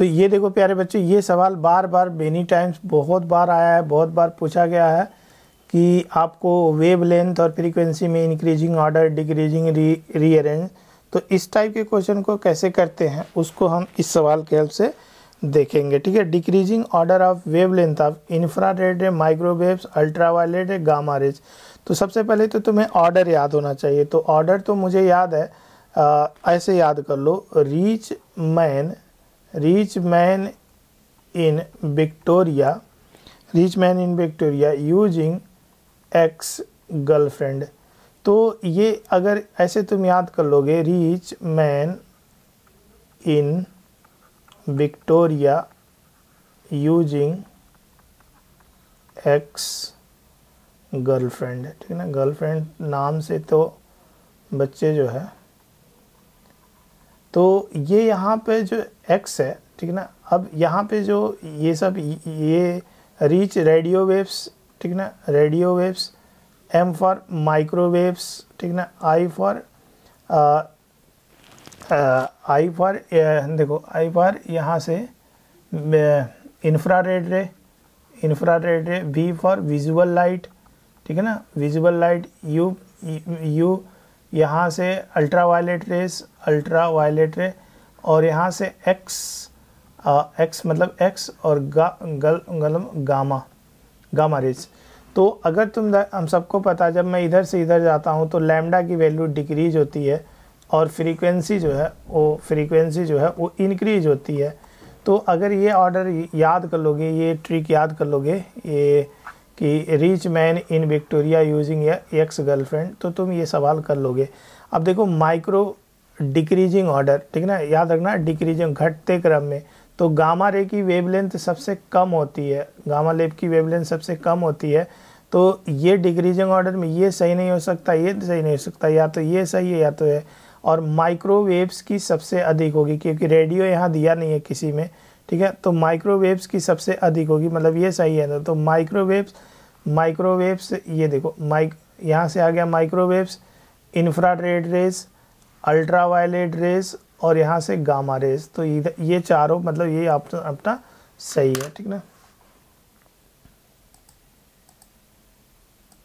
तो ये देखो प्यारे बच्चे ये सवाल बार बार मेनी टाइम्स बहुत बार आया है बहुत बार पूछा गया है कि आपको वेव लेंथ और फ्रीक्वेंसी में increasing order decreasing re rearrange तो इस टाइप के क्वेश्चन को कैसे करते हैं उसको हम इस सवाल के हेल्प से देखेंगे ठीक है decreasing order of wavelength of infrared है माइक्रोवेव्स अल्ट्रावायलेट है गामा रेज तो सबसे पहले तो तुम्हें ऑर्डर याद होना चाहिए तो ऑर्डर तो मुझे याद है आ, ऐसे याद कर लो rich man rich man in Victoria rich man in Victoria using ex girlfriend तो ये अगर ऐसे तुम याद कर लोगे rich man in Victoria using ex girlfriend ठीक है ना गर्लफ्रेंड नाम से तो बच्चे जो है तो ये यहाँ पे जो एक्स है ठीक है ना अब यहाँ पे जो ये सब ये रीच रेडियो वेव्स ठीक ना radio waves M for microwaves ठीक ना आई फॉर आई फॉर देखो आई फॉर यहाँ से infrared ray infrared ray V for visual light ठीक है ना विजुअल लाइट यू यू यहाँ से ultraviolet rays ultraviolet ray और यहाँ से एक्स एक्स मतलब एक्स और गा गल गलम गामा गामा रेस तो अगर तुम हम सबको पता जब मैं इधर से इधर जाता हूँ तो लैमडा की वैल्यू डिक्रीज होती है और फ्रीक्वेंसी जो है वो फ्रीक्वेंसी जो है वो इंक्रीज होती है तो अगर ये ऑर्डर याद कर लोगे ये ट्रिक याद कर लोगे ये कि rich man in Victoria using ex girlfriend तो तुम ये सवाल कर लोगे अब देखो माइक्रो डिक्रीजिंग ऑर्डर ठीक ना याद रखना डिक्रीजिंग घटते क्रम में तो गामा रे की वेवलेंथ सबसे कम होती है गामा लेब की वेवलेंथ सबसे कम होती है तो ये डिक्रीजिंग ऑर्डर में ये सही नहीं हो सकता ये सही नहीं हो सकता या तो ये सही है या तो है और माइक्रोवेव्स की सबसे अधिक होगी क्योंकि रेडियो यहाँ दिया नहीं है किसी में ठीक है तो माइक्रोवेव्स की सबसे अधिक होगी मतलब ये सही है ना तो माइक्रोवेव्स माइक्रोवेव्स ये देखो माइक यहाँ से आ गया microwaves red rays ultraviolet rays और यहाँ से गामा रेस तो ये चारों मतलब ये आप अपना सही है ठीक ना